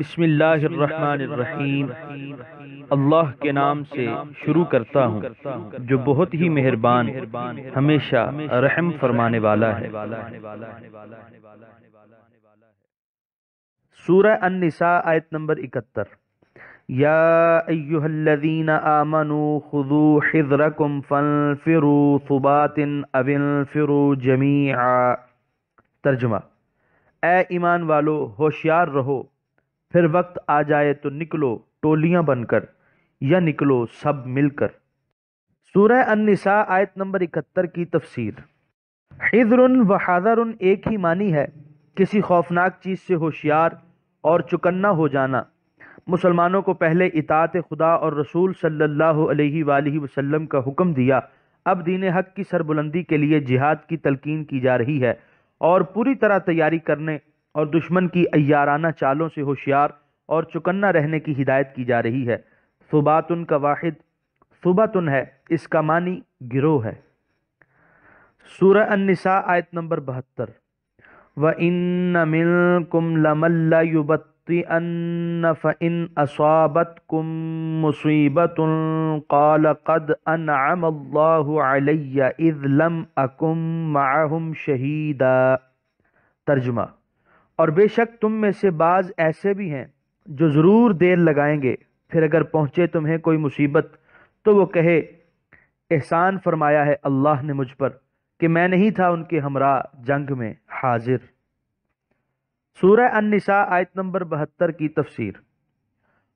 बिस्मिल्लाहिर्रहमानिर्रहीम अल्लाह के नाम से शुरू करता हूँ जो बहुत ही मेहरबान हमेशा रहम फरमाने वाला है सूरह अन्निसा आयत नंबर इकहत्तर यादीन आमनु खुदू हिजरकुम फनफिरु सुबातिन अविन फिरु जमी तर्जमा ए ईमान वालो होशियार रहो फिर वक्त आ जाए तो निकलो टोलियां बनकर या निकलो सब मिलकर सूरह अन्निसा आयत नंबर इकहत्तर की तफसीर हिजरन व हादर एक ही मानी है किसी खौफनाक चीज़ से होशियार और चुकन्ना हो जाना मुसलमानों को पहले इतात खुदा और रसूल सल्लल्लाहु अलैहि वसल्लम का हुक्म दिया अब दीन हक की सरबुलंदी के लिए जिहाद की तलकीन की जा रही है और पूरी तरह तैयारी करने और दुश्मन की अयाराना चालों से होशियार और चुकन्ना रहने की हिदायत की जा रही है सुबातुन का वाहिद सुबातुन है इसका मानी गिरोह है सूरह अनसा आयत नंबर बहत्तर व इन मिल कुम मुसीबत शहीदा तर्जमा और बेशक तुम में से बाज ऐसे भी हैं जो ज़रूर देर लगाएंगे फिर अगर पहुँचे तुम्हें कोई मुसीबत तो वो कहे एहसान फरमाया है अल्लाह ने मुझ पर कि मैं नहीं था उनके हमरा जंग में हाजिर सूरह अनसा आयत नंबर बहत्तर की तफसीर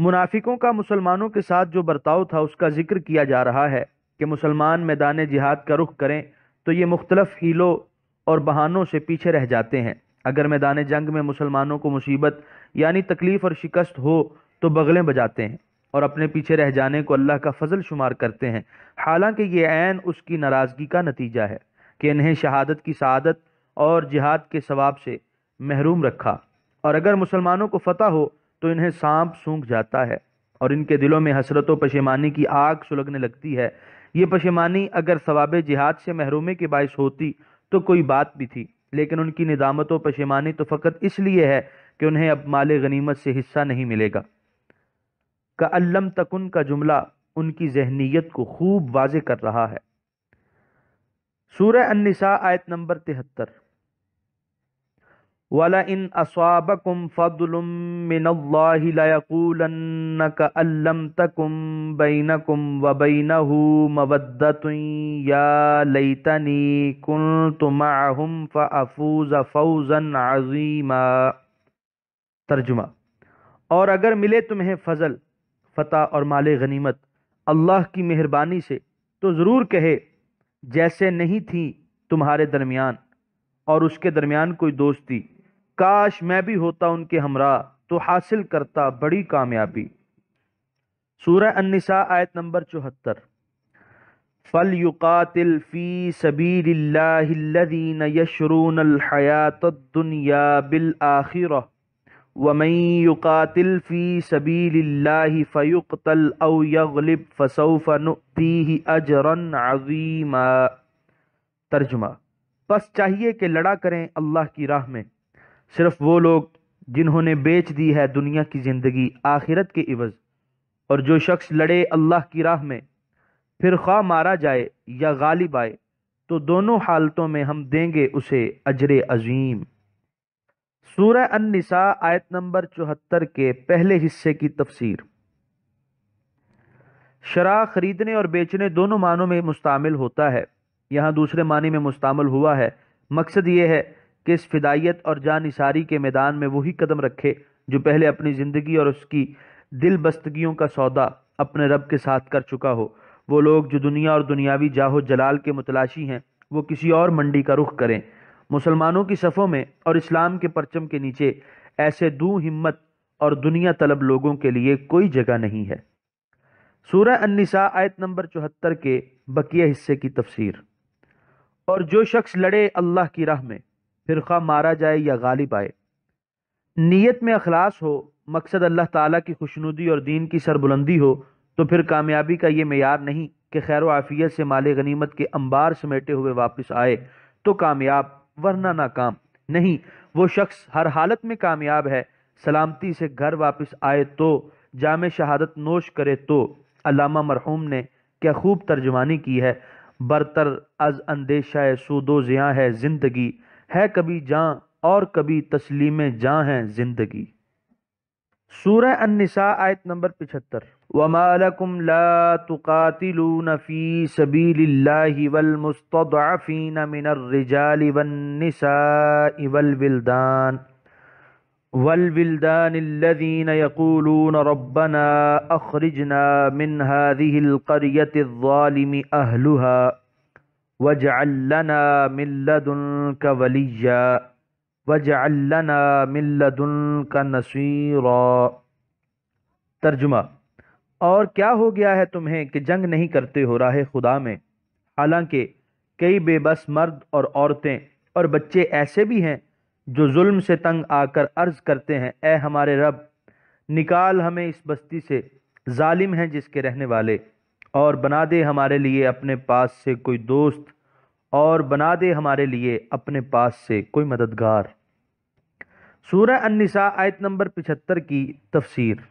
मुनाफिकों का मुसलमानों के साथ जो बर्ताव था उसका जिक्र किया जा रहा है कि मुसलमान मैदान जिहाद का रुख करें तो ये मुख्तलफ़ हीलों और बहानों से पीछे रह जाते हैं अगर मैदान जंग में मुसलमानों को मुसीबत यानी तकलीफ़ और शिकस्त हो तो बगलें बजाते हैं और अपने पीछे रह जाने को अल्लाह का फजल शुमार करते हैं हालांकि ये ऐन उसकी नाराज़गी का नतीजा है कि इन्हें शहादत की शहादत और जिहाद के सवाब से महरूम रखा और अगर मुसलमानों को फतह हो तो इन्हें सांप सूंख जाता है और इनके दिलों में हसरत व पशेमानी की आग सुलगने लगती है ये पशेमानी अगर सवाब जिहाद से महरूमे के बायस होती तो कोई बात भी थी लेकिन उनकी व पशेमानी तो फ़कत इसलिए है कि उन्हें अब माल गनीमत से हिस्सा नहीं मिलेगा का अल्लम तकन का जुमला उनकी जहनीत को खूब वाज कर रहा है सूर्य अनसा आयत नंबर तिहत्तर वला इन असवाबकुम फदलुम मिनल्लाहि लयकूलन्न कअल्लम तकुम बैनकुम व बैनहु मवद्दतुन या लैतनी कुंतु मअहुम फअफूज फौजन अजीमा तर्जुमा और अगर मिले तुम्हें फजल फतह और माल गनीमत अल्लाह की मेहरबानी से तो ज़रूर कहे जैसे नहीं थी तुम्हारे दरमियान और उसके दरमियान कोई दोस्ती काश मैं भी होता उनके हमरा तो हासिल करता बड़ी कामयाबी सूर अन्निसा आयत नंबर चौहत्तर फल युकातिल फ़ी सबील्लादीन यशरून हयातुनिया बिल आखिर वमई युकातिल फ़ी सबील्ला फ़युकतल अव यगलिब फ़सौफ़ नुती अजरन अजीमा तर्जमा बस चाहिए कि लड़ा करें अल्लाह की राह में सिर्फ वो लोग जिन्होंने बेच दी है दुनिया की ज़िंदगी आखिरत के इवज़ और जो शख्स लड़े अल्लाह की राह में फिर खा मारा जाए या गालिब आए तो दोनों हालतों में हम देंगे उसे अजर अजीम सूर्य अनसा आयत नंबर चौहत्तर के पहले हिस्से की तफसीर शराब खरीदने और बेचने दोनों मानों में मुस्तामिल होता है यहाँ दूसरे मानी में मुस्तामिल हुआ है मकसद ये है कि इस फिदायत और इसारी के मैदान में वही कदम रखे जो पहले अपनी ज़िंदगी और उसकी दिल बस्तगियों का सौदा अपने रब के साथ कर चुका हो वो लोग जो दुनिया और दुनियावी जाहो जलाल के मुतलाशी हैं वो किसी और मंडी का रुख करें मुसलमानों की सफ़ों में और इस्लाम के परचम के नीचे ऐसे दू हिम्मत और दुनिया तलब लोगों के लिए कोई जगह नहीं है सूरह अन्निसा आयत नंबर चौहत्तर के बकिया हिस्से की तफसीर और जो शख्स लड़े अल्लाह की राह में फ़िरका मारा जाए या गालिब आए नीयत में अखलास हो मकसद अल्लाह ताला की खुशनुदी और दीन की सरबुलंदी हो तो फिर कामयाबी का ये मैार नहीं कि खैर आफियत से माले गनीमत के अंबार समेटे हुए वापस आए तो कामयाब वरना नाकाम नहीं वो शख्स हर हालत में कामयाब है सलामती से घर वापस आए तो जाम शहादत नोश करे तो अलामा मरहूम ने क्या खूब तर्जमानी की है बरतर अज अंदेशा सूदो ज़ियाँ है ज़िंदगी है कभी जां और कभी तस्लीम जां है ज़िंदगी सूरह अनसा आयत नंबर पिछहत्तर वमालकुम ला तुकातिलून फ़ी सबीलिल्लाहि वलमुस्तदअफ़ीन मिनर रिजालि वन्निसाइ वलविल्दान والبلدان الذين يقولون ربنا أخرجنا من هذه القرية الظالم أهلها वजअल्लना मिल्लदुल्क वलिया वजअल्लना मिल्लदुल्क नसीरा तर्जुमा और क्या हो गया है तुम्हें कि जंग नहीं करते हो राह खुदा में हालांकि कई बेबस मर्द और औरतें और बच्चे ऐसे भी हैं जो जुल्म से तंग आकर अर्ज़ करते हैं ए हमारे रब निकाल हमें इस बस्ती से जालिम हैं जिसके रहने वाले और बना दे हमारे लिए अपने पास से कोई दोस्त और बना दे हमारे लिए अपने पास से कोई मददगार सूरह अन्निसा आयत नंबर पिछहत्तर की तफसीर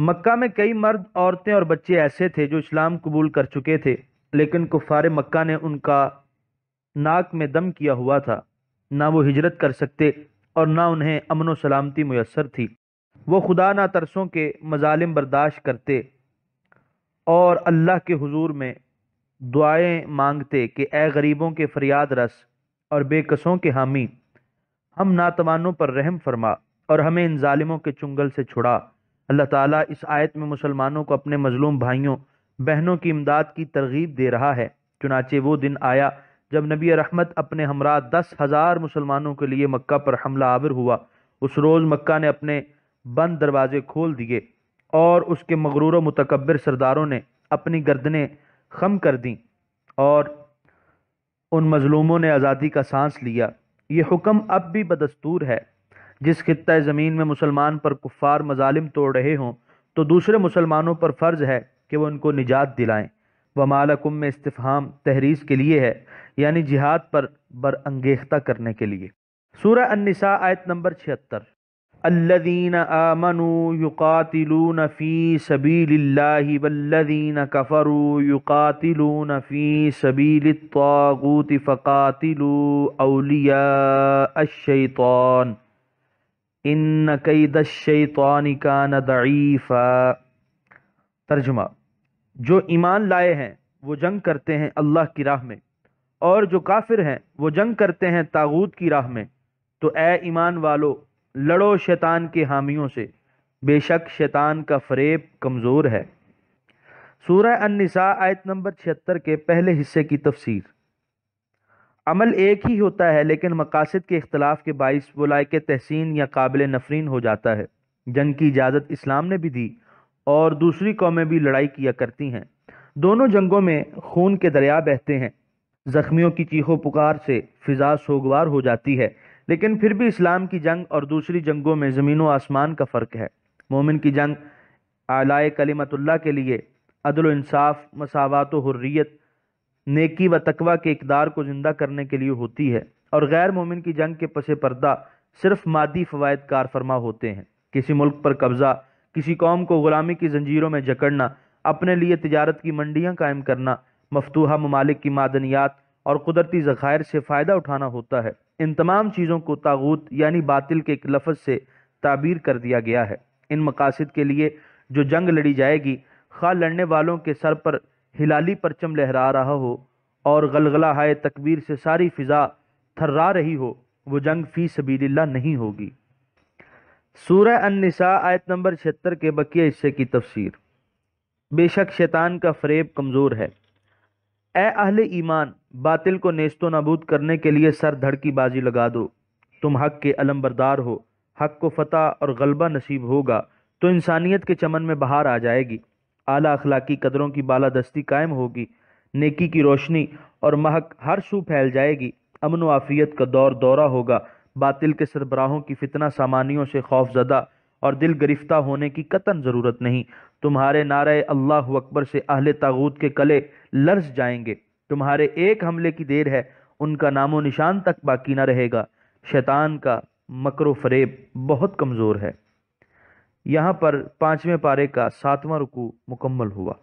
मक्का में कई मर्द औरतें और बच्चे ऐसे थे जो इस्लाम कबूल कर चुके थे लेकिन कुफार मक्का ने उनका नाक में दम किया हुआ था ना वो हिजरत कर सकते और ना उन्हें अमन व सलामती मैसर थी वो खुदा ना तरसों के मजालिम बर्दाश्त करते और अल्लाह के हुजूर में दुआएं मांगते कि ए गरीबों के फरियाद रस और बेकसों के हामी हम नातवानों पर रहम फरमा और हमें इन ालिमों के चुंगल से छुड़ा अल्लाह ताला इस आयत में मुसलमानों को अपने मजलूम भाइयों बहनों की इमदाद की तरगीब दे रहा है चुनाचे वो दिन आया जब नबी रहमत अपने हमरा दस हज़ार मुसलमानों के लिए मक्का पर हमला आवर हुआ उस रोज़ मक्का ने अपने बंद दरवाजे खोल दिए और उसके मगरूर मतकबर सरदारों ने अपनी गर्दनें खम कर दी और उन मज़लूमों ने आज़ादी का सांस लिया ये हुक्म अब भी बदस्तूर है जिस खत्े ज़मीन में मुसलमान पर कुफ़ार मजालिम तोड़ रहे हों तो दूसरे मुसलमानों पर फ़र्ज़ है कि वह उनको निजात दिलाएँ व मालकुम में इस्तफ़ाम तहरीस के लिए है यानी जिहाद पर बरअंगेख्ता करने के लिए सूर्य अन्निसा आयत नंबर छिहत्तर अल्लदीन आमनु युकातिलून फ़ी सबीलिल्लाहि वल्लदीन कफ़रू युकातिलून फ़ी सबीलित्तागूत फ़कातिलू औलिया अशैतान इन कैद शैतान का नदीफ़ा तर्जमा जो ईमान लाए हैं वो जंग करते हैं अल्लाह की राह में और जो काफिर हैं वो जंग करते हैं तागूत की राह में तो ए ईमान वालो लड़ो शैतान के हामियों से बेशक शैतान का फरेब कमज़ोर है सूरह अनसा आयत नंबर छिहत्तर के पहले हिस्से की तफसीर अमल एक ही होता है लेकिन मकासद के अख्तिलाफ के बायस वो लायक तहसीन या काबिल नफरीन हो जाता है जंग की इजाज़त इस्लाम ने भी दी और दूसरी कौमें भी लड़ाई किया करती हैं दोनों जंगों में खून के दरिया बहते हैं ज़ख्मियों की चीखों पुकार से फिजा सोगवार हो जाती है लेकिन फिर भी इस्लाम की जंग और दूसरी जंगों में ज़मीन व आसमान का फ़र्क है मोमिन की जंग आलाए कलीमतुल्ला के लिए अदल इंसाफ मसावत हुर्रियत नेकी व तकवा के इकदार को ज़िंदा करने के लिए होती है और गैर मोमिन की जंग के पसे पर्दा सिर्फ मादी फ़वाद कार फरमा होते हैं किसी मुल्क पर कब्ज़ा किसी कौम को ग़ुलामी की जंजीरों में जकड़ना अपने लिए तजारत की मंडियाँ कायम करना मफतूहा ममालिक की मादनियात और कुदरती ज़ख़ायर से फ़ायदा उठाना होता है इन तमाम चीज़ों को तागूत यानी बातिल के एक लफ्ज़ से ताबीर कर दिया गया है इन मकासद के लिए जो जंग लड़ी जाएगी खा लड़ने वालों के सर पर हिलाली परचम लहरा रहा हो और गलगला हाय तकबीर से सारी फ़िज़ा थर्रा रही हो वो जंग फ़ी सबील्ला नहीं होगी सूर्य अनसा आयत नंबर छिहत्तर के बकिया हिस्से की तफसीर बेशक शैतान का फरेब कमज़ोर है ए अहले ईमान बातिल को नेस्तो नबूद करने के लिए सर धड़ की बाजी लगा दो तुम हक के अलमबरदार हो हक को फतह और गलबा नसीब होगा तो इंसानियत के चमन में बाहर आ जाएगी आला अखलाकी कदरों की बालादस्ती कायम होगी नेकी की रोशनी और महक हर सू फैल जाएगी अमन आफियत का दौर दौरा होगा बातिल के सरबराहों की फितना सामानियों से खौफजदा और दिल गिरफ्तार होने की कतन ज़रूरत नहीं तुम्हारे नारे अल्लाह अकबर से अहले तागूत के कले लर्स जाएंगे तुम्हारे एक हमले की देर है उनका नामो निशान तक बाकी ना रहेगा शैतान का मकर फरेब बहुत कमज़ोर है यहाँ पर पाँचवें पारे का सातवां रुकू मुकम्मल हुआ